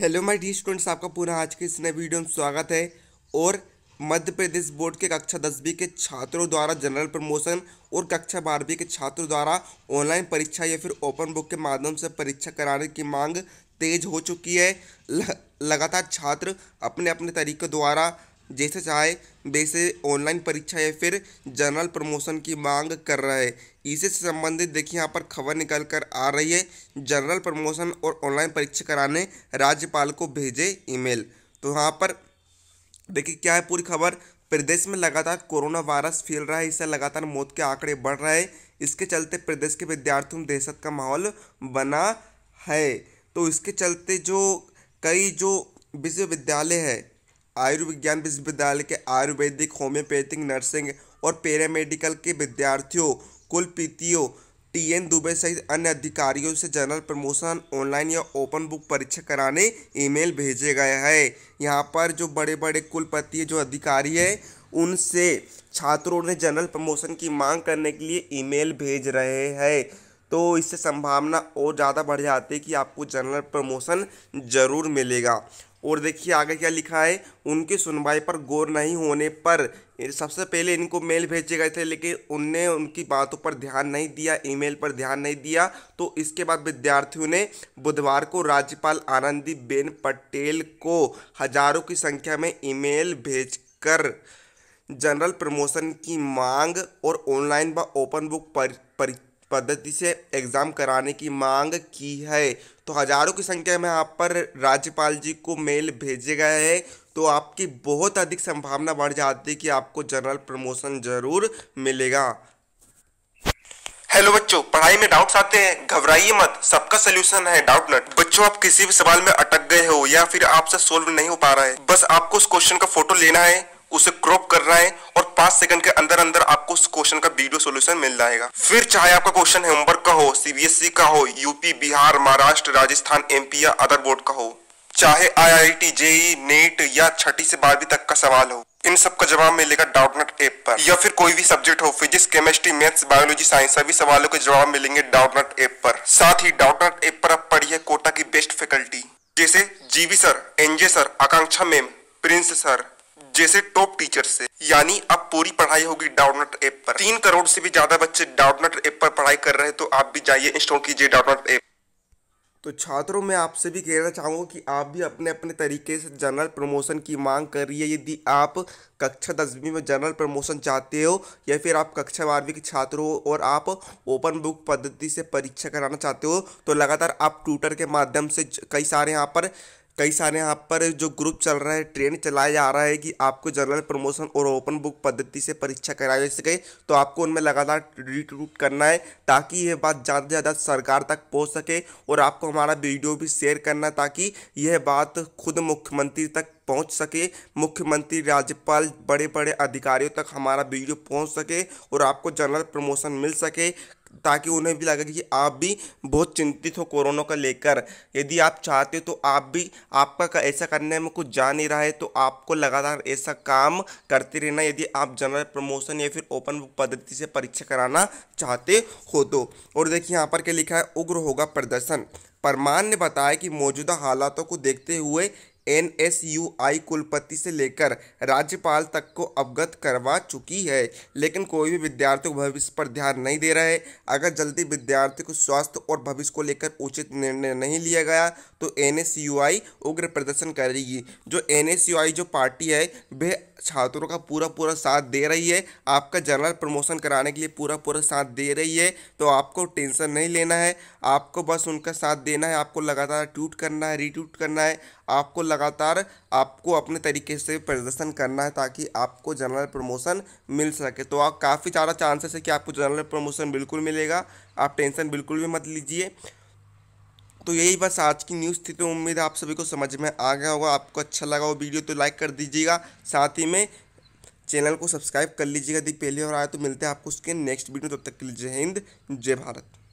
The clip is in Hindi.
हेलो माय डी स्टूडेंट्स आपका पूरा आज के इस नए वीडियो में स्वागत है और मध्य प्रदेश बोर्ड के कक्षा दसवीं के छात्रों द्वारा जनरल प्रमोशन और कक्षा बारहवीं के छात्रों द्वारा ऑनलाइन परीक्षा या फिर ओपन बुक के माध्यम से परीक्षा कराने की मांग तेज हो चुकी है लगातार छात्र अपने अपने तरीके द्वारा जैसे चाहे वैसे ऑनलाइन परीक्षा या फिर जनरल प्रमोशन की मांग कर रहा है इसी से संबंधित देखिए यहाँ पर खबर निकल कर आ रही है जनरल प्रमोशन और ऑनलाइन परीक्षा कराने राज्यपाल को भेजे ईमेल तो यहाँ पर देखिए क्या है पूरी खबर प्रदेश में लगातार कोरोना वायरस फैल रहा है इससे लगातार मौत के आंकड़े बढ़ रहे हैं इसके चलते प्रदेश के विद्यार्थियों में दहशत का माहौल बना है तो इसके चलते जो कई जो विश्वविद्यालय है आयुर्विज्ञान विश्वविद्यालय के आयुर्वेदिक होम्योपैथिक नर्सिंग और पैरामेडिकल के विद्यार्थियों कुलपतियों टी एन दुबे सहित अन्य अधिकारियों से जनरल प्रमोशन ऑनलाइन या ओपन बुक परीक्षा कराने ईमेल भेजे गए हैं यहाँ पर जो बड़े बड़े कुलपति जो अधिकारी है उनसे छात्रों ने जनरल प्रमोशन की मांग करने के लिए ईमेल भेज रहे हैं तो इससे संभावना और ज़्यादा बढ़ जाती है कि आपको जनरल प्रमोशन ज़रूर मिलेगा और देखिए आगे क्या लिखा है उनकी सुनवाई पर गौर नहीं होने पर सबसे पहले इनको मेल भेजे गए थे लेकिन उनने उनकी बातों पर ध्यान नहीं दिया ईमेल पर ध्यान नहीं दिया तो इसके बाद विद्यार्थियों ने बुधवार को राज्यपाल आनंदीबेन पटेल को हजारों की संख्या में ईमेल भेजकर जनरल प्रमोशन की मांग और ऑनलाइन व ओपन बुक परीक्षा पद्धति से एग्ज़ाम कराने की मांग की है तो हज़ारों की संख्या में यहाँ पर राज्यपाल जी को मेल भेजे गए हैं तो आपकी बहुत अधिक संभावना बढ़ जाती है कि आपको जनरल प्रमोशन जरूर मिलेगा हेलो बच्चों पढ़ाई में डाउट्स आते हैं घबराइए मत सबका सलूशन है डाउट नट बच्चों आप किसी भी सवाल में अटक गए हो या फिर आपसे सोल्व नहीं हो पा रहा है बस आपको उस क्वेश्चन का फोटो लेना है उसे क्रॉप करना है और पांच सेकंड के अंदर अंदर आपको उस क्वेश्चन का वीडियो सोल्यूशन मिल जाएगा फिर चाहे आपका क्वेश्चन होमवर्क का हो सीबीएसई e का हो यूपी बिहार महाराष्ट्र राजस्थान एमपी या अदर बोर्ड का हो चाहे आईआईटी जेई नेट या छठी से बारहवीं तक का सवाल हो इन सब का जवाब मिलेगा डाउटनेट ऐप पर या फिर कोई भी सब्जेक्ट हो physics chemistry maths biology science सभी सवालों के जवाब मिलेंगे डाउटनेट ऐप पर साथ ही डाउटनेट ऐप पर आप पढ़िए कोटा की बेस्ट फैकल्टी जैसे GV sir NJ sir Akanksha ma'am Prince sir जैसे टॉप टीचर से यानी अब पूरी पढ़ाई होगी डाउनलोड ऐप पर तीन करोड़ से भी ज्यादा बच्चे डाउनलोड ऐप पर पढ़ाई कर रहे हैं तो आप भी जाइए इंस्टॉल कीजिए डाउनलोड ऐप तो छात्रों मैं आपसे भी कहना चाहूँगा कि आप भी अपने अपने तरीके से जनरल प्रमोशन की मांग कर रही है यदि आप कक्षा दसवीं में जनरल प्रमोशन चाहते हो या फिर आप कक्षा बारहवीं के छात्र हो और आप ओपन बुक पद्धति से परीक्षा कराना चाहते हो तो लगातार आप ट्विटर के माध्यम से कई सारे यहाँ पर कई सारे यहाँ पर जो ग्रुप चल रहा है ट्रेन चलाया जा रहा है कि आपको जनरल प्रमोशन और ओपन बुक पद्धति से परीक्षा कराई जा सके तो आपको उनमें लगातार रिक्रूट करना है ताकि यह बात ज़्यादा से ज़्यादा सरकार तक पहुँच सके और आपको हमारा वीडियो भी शेयर करना ताकि यह बात खुद मुख्यमंत्री तक पहुंच सके मुख्यमंत्री राज्यपाल बड़े बड़े अधिकारियों तक हमारा वीडियो पहुंच सके और आपको जनरल प्रमोशन मिल सके ताकि उन्हें भी लगे कि आप भी बहुत चिंतित हो कोरोना का लेकर यदि आप चाहते हो तो आप भी आपका ऐसा करने में कुछ जा नहीं रहा है तो आपको लगातार ऐसा काम करते रहना यदि आप जनरल प्रमोशन या फिर ओपन बुक पद्धति से परीक्षा कराना चाहते हो तो और देखिए यहाँ पर क्या लिखा है उग्र होगा प्रदर्शन परमान ने बताया कि मौजूदा हालातों को देखते हुए एनएसयूआई कुलपति से लेकर राज्यपाल तक को अवगत करवा चुकी है लेकिन कोई भी विद्यार्थी को भविष्य पर ध्यान नहीं दे रहा है अगर जल्दी विद्यार्थी को स्वास्थ्य और भविष्य को लेकर उचित निर्णय नहीं लिया गया तो एन उग्र प्रदर्शन करेगी जो एन जो पार्टी है वह छात्रों का पूरा पूरा साथ दे रही है आपका जनरल प्रमोशन कराने के लिए पूरा पूरा साथ दे रही है तो आपको टेंशन नहीं लेना है आपको बस उनका साथ देना है आपको लगातार ट्वीट करना है रीट्वीट करना है आपको लगातार आपको अपने तरीके से प्रदर्शन करना है ताकि आपको जनरल प्रमोशन मिल सके तो आप काफ़ी सारा चांसेस है कि आपको जनरल प्रमोशन बिल्कुल मिलेगा आप टेंशन बिल्कुल भी मत लीजिए तो यही बस आज की न्यूज़ थी तो उम्मीद है आप सभी को समझ में आ गया होगा आपको अच्छा लगा हो वीडियो तो लाइक कर दीजिएगा साथ ही में चैनल को सब्सक्राइब कर लीजिएगा यदि पहले और आया तो मिलते हैं आपको उसके नेक्स्ट वीडियो तब तो तक के लिए जय हिंद जय भारत